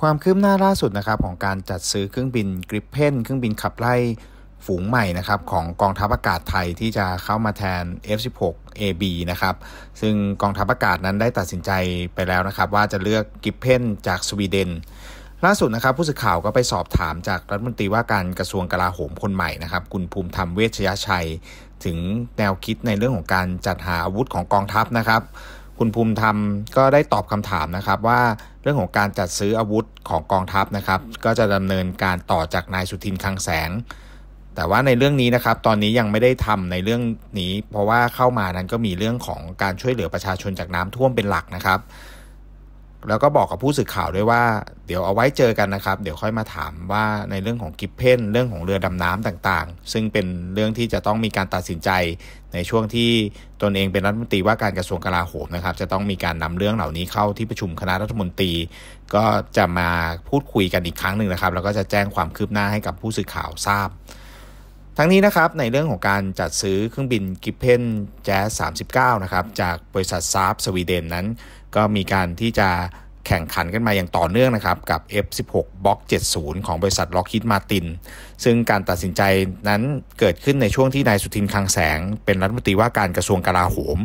ความคืบหน้าล่าสุดนะครับของการจัดซื้อเครื่องบินกริปเพนเครื่องบินขับไล่ฝูงใหม่นะครับของกองทัพอากาศไทยที่จะเข้ามาแทน F16AB นะครับซึ่งกองทัพอากาศนั้นได้ตัดสินใจไปแล้วนะครับ ว่าจะเลือกกริปเพนจากสวีเดน ล่าสุดนะครับ ผู้สื่อข่าวก็ไปสอบถามจากรัฐมนตรีว่าการกระทรวงกลาโหมคนใหม่นะครับคุณภูมิธรรมเวชยชัย ถึงแนวคิดในเรื่องของการจัดหาอาวุธของกองทัพนะครับ คุณภูมิธรรมก็ได้ตอบคำถามนะครับว่ารื่องของการจัดซื้ออาวุธของกองทัพนะครับ ก็จะดำเนินการต่อจากนายสุทินคังแสง แต่ว่าในเรื่องนี้นะครับ ตอนนี้ยังไม่ได้ทำในเรื่องนี้ เพราะว่าเข้ามานั้นก็มีเรื่องของการช่วยเหลือประชาชนจากน้ำท่วมเป็นหลักนะครับแล้วก็บอกกับผู้สื่อข่าวด้วยว่า เดี๋ยวเอาไว้เจอกันนะครับ เดี๋ยวค่อยมาถามว่าในเรื่องของกิฟเพนเรื่องของเรือดำน้ำต่างๆ ซึ่งเป็นเรื่องที่จะต้องมีการตัดสินใจในช่วงที่ตนเองเป็นรัฐมนตรีว่าการกระทรวงกลาโหมนะครับ จะต้องมีการนำเรื่องเหล่านี้เข้าที่ประชุมคณะรัฐมนตรี ก็จะมาพูดคุยกันอีกครั้งหนึ่งนะครับแล้วก็จะแจ้งความคืบหน้าให้กับผู้สื่อข่าวทราบทั้งนี้นะครับในเรื่องของการจัดซื้อเครื่องบินกิเพนแจ๊ส39 นะครับจากบริษัทซาร์สวีเดนนั้น ก็มีการที่จะแข่งขันกันมาอย่างต่อเนื่องนะครับกับ F16 Block 70 ของบริษัทล็อกคิดมาตินซึ่งการตัดสินใจนั้นเกิดขึ้นในช่วงที่นายสุทินคังแสงเป็นรัฐมนตรีว่าการกระทรวงกลาโหม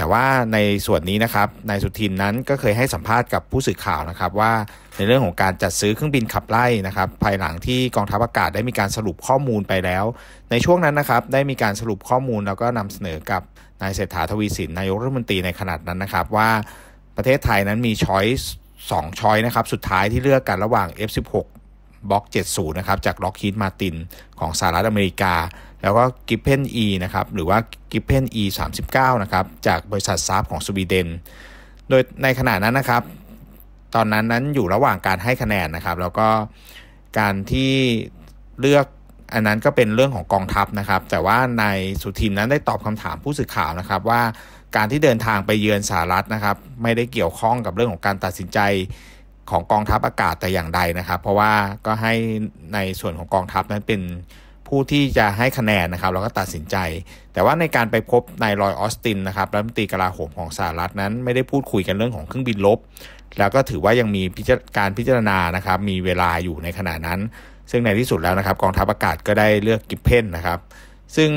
แต่ว่าในส่วนนี้นะครับ นายสุทินนั้นก็เคยให้สัมภาษณ์กับผู้สื่อข่าวนะครับว่าในเรื่องของการจัดซื้อเครื่องบินขับไล่นะครับภายหลังที่กองทัพอากาศได้มีการสรุปข้อมูลไปแล้ว ในช่วงนั้นนะครับได้มีการสรุปข้อมูลแล้วก็นำเสนอกับนายเศรษฐาทวีสินนายกรัฐมนตรีในขนาดนั้นนะครับ ว่า ประเทศไทยนั้นมีช้อยสองช้อยนะครับสุดท้ายที่เลือกกันระหว่าง F16 บล็อก70นะครับจากล็อกฮีดมาตินของสหรัฐอเมริกาแล้วก็กิฟเพน E นะครับหรือว่ากิฟเพน E 3 9นะครับจากบริษัทซับของสวีเดน โดยในขณะนั้นนะครับ ตอนนั้นนั้นอยู่ระหว่างการให้คะแนนนะครับ แล้วก็การที่เลือกอันนั้นก็เป็นเรื่องของกองทัพนะครับ แต่ว่านายสุทินนั้นได้ตอบคำถามผู้สื่อข่าวนะครับ ว่าการที่เดินทางไปเยือนสหรัฐนะครับ ไม่ได้เกี่ยวข้องกับเรื่องของการตัดสินใจของกองทัพอากาศแต่อย่างใดนะครับ เพราะว่าก็ให้ในส่วนของกองทัพนั้นเป็นผู้ที่จะให้คะแนนนะครับแล้วก็ตัดสินใจ แต่ว่าในการไปพบนายลอยออสตินนะครับ รัฐมนตรีกลาโหมของสหรัฐนั้นไม่ได้พูดคุยกันเรื่องของเครื่องบินลบ แล้วก็ถือว่ายังมีการพิจารณานะครับ มีเวลาอยู่ในขณะนั้น ซึ่งในที่สุดแล้วนะครับ กองทัพอากาศก็ได้เลือกกิบเพนนะครับ ซึ่ง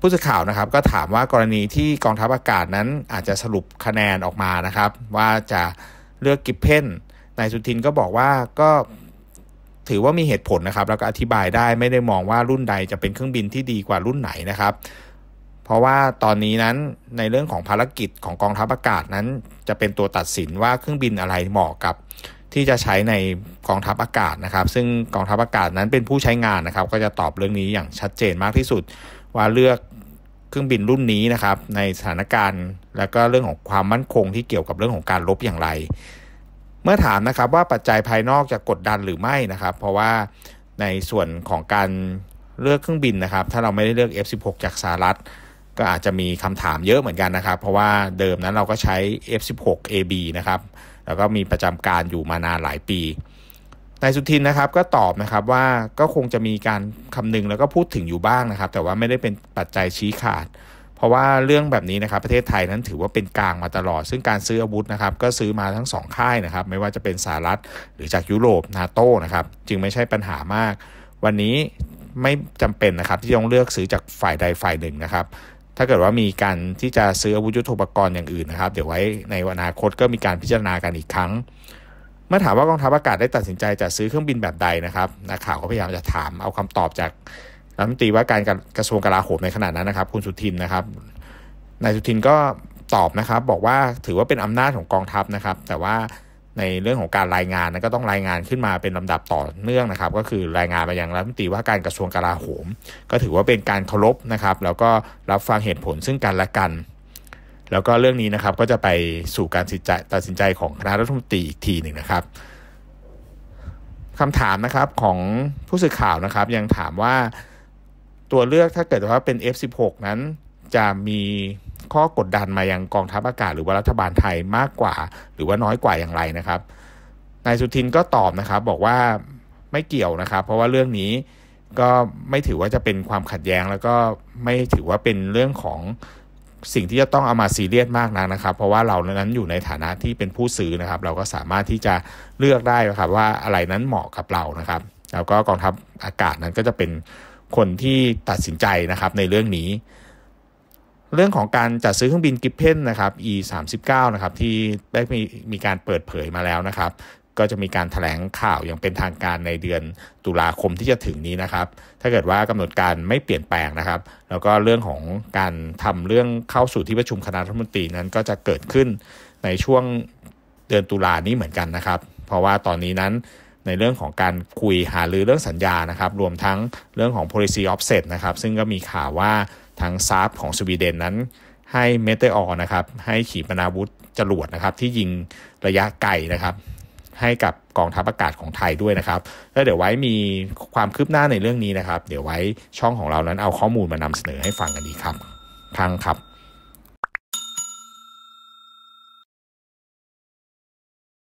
ผู้สื่อข่าวนะครับ ก็ถามว่ากรณีที่กองทัพอากาศนั้นอาจจะสรุปคะแนนออกมานะครับ ว่าจะเลือกกิบเพนนายสุทินก็บอกว่าก็ถือว่ามีเหตุผลนะครับแล้วก็อธิบายได้ไม่ได้มองว่ารุ่นใดจะเป็นเครื่องบินที่ดีกว่ารุ่นไหนนะครับ เพราะว่าตอนนี้นั้นในเรื่องของภารกิจของกองทัพอากาศนั้นจะเป็นตัวตัดสินว่าเครื่องบินอะไรเหมาะกับ ที่จะใช้ในกองทัพอากาศนะครับ ซึ่งกองทัพอากาศนั้นเป็นผู้ใช้งานนะครับ ก็จะตอบเรื่องนี้อย่างชัดเจนมากที่สุด ว่าเลือกเครื่องบินรุ่นนี้นะครับ ในสถานการณ์ และก็เรื่องของความมั่นคงที่เกี่ยวกับเรื่องของการลบอย่างไรเมื่อถามนะครับว่าปัจจัยภายนอกจะกดดันหรือไม่นะครับ เพราะว่าในส่วนของการเลือกเครื่องบินนะครับถ้าเราไม่ได้เลือก F16 จากสหรัฐก็อาจจะมีคำถามเยอะเหมือนกันนะครับ เพราะว่าเดิมนั้นเราก็ใช้ F16AB นะครับแล้วก็มีประจำการอยู่มานานหลายปีนายสุทินนะครับก็ตอบนะครับว่าก็คงจะมีการคำนึงแล้วก็พูดถึงอยู่บ้างนะครับแต่ว่าไม่ได้เป็นปัจจัยชี้ขาดราะว่าเรื่องแบบนี้นะครับประเทศไทยนั้นถือว่าเป็นกลางมาตลอด ซึ่งการซื้ออาวุธนะครับก็ซื้อมาทั้ง 2 ค่ายนะครับ ไม่ว่าจะเป็นสหรัฐ หรือจากยุโรปนาโต้นะครับ จึงไม่ใช่ปัญหามาก วันนี้ไม่จำเป็นนะครับ ที่ต้องเลือกซื้อจากฝ่ายใดฝ่ายหนึ่งนะครับ ถ้าเกิดว่ามีการที่จะซื้ออาวุธยุทโธปกรณ์อย่างอื่นนะครับเดี๋ยวไว้ในอนาคตก็มีการพิจารณากันอีกครั้ง เมื่อถามว่ากองทัพอากาศได้ตัดสินใจจะซื้อเครื่องบินแบบใดนะครับนักข่าวก็พยายามจะถามเอาคำตอบจากรัฐมนตรีว่าการกระทรวงกลาโหมในขณะนั้นนะครับ คุณสุทินนะครับ นายสุทินก็ตอบนะครับ บอกว่าถือว่าเป็นอำนาจของกองทัพนะครับ แต่ว่าในเรื่องของการรายงานนะก็ต้องรายงานขึ้นมาเป็นลำดับต่อเนื่องนะครับ ก็คือรายงานไปยังรัฐมนตรีว่าการกระทรวงกลาโหม ก็ถือว่าเป็นการเคารพนะครับ แล้วก็รับฟังเหตุผลซึ่งกันและกัน แล้วก็เรื่องนี้นะครับก็จะไปสู่การตัดสินใจของคณะรัฐมนตรีอีกทีหนึ่งนะครับคำถามนะครับของผู้สื่อข่าวนะครับ ยังถามว่าตัวเลือกถ้าเกิดว่าเป็น F16 นั้นจะมีข้อกดดันมายังกองทัพอากาศ หรือว่ารัฐบาลไทยมากกว่า หรือว่าน้อยกว่าอย่างไรนะครับนายสุทินก็ตอบนะครับ บอกว่าไม่เกี่ยวนะครับ เพราะว่าเรื่องนี้ก็ไม่ถือว่าจะเป็นความขัดแย้ง แล้วก็ไม่ถือว่าเป็นเรื่องของสิ่งที่จะต้องเอามาซีเรียสมากนักนะครับ เพราะว่าเรานั้นอยู่ในฐานะที่เป็นผู้ซื้อนะครับ เราก็สามารถที่จะเลือกได้นะครับว่าอะไรนั้นเหมาะกับเรานะครับ แล้วก็กองทัพอากาศนั้นก็จะเป็นคนที่ตัดสินใจนะครับในเรื่องนี้ เรื่องของการจัดซื้อเครื่องบินกิฟเพนนะครับ e 3 9นะครับ ที่ได้มีมีการเปิดเผยมาแล้วนะครับ ก็จะมีการถแถลงข่าวอย่างเป็นทางการในเดือนตุลาคมที่จะถึงนี้นะครับ ถ้าเกิดว่ากำหนดการไม่เปลี่ยนแปลงนะครับ แล้วก็เรื่องของการทำเรื่องเข้าสู่ที่ประชุมคณะรัฐมนตรีนั้นก็จะเกิดขึ้นในช่วงเดือนตุลานี้เหมือนกันนะครับ เพราะว่าตอนนี้นั้นในเรื่องของการคุยหารือเรื่องสัญญานะครับรวมทั้งเรื่องของ policy offset นะครับซึ่งก็มีข่าวว่าทางซับของสวีเดนนั้นให้เมเตอร์นะครับ ให้ขีปนาวุธจรวดนะครับ ที่ยิงระยะไกลนะครับ ให้กับกองทัพอากาศของไทยด้วยนะครับแล้วเดี๋ยวไว้มีความคืบหน้าในเรื่องนี้นะครับ เดี๋ยวไว้ช่องของเรานั้นเอาข้อมูลมานำเสนอให้ฟังกันดีครับทางครับ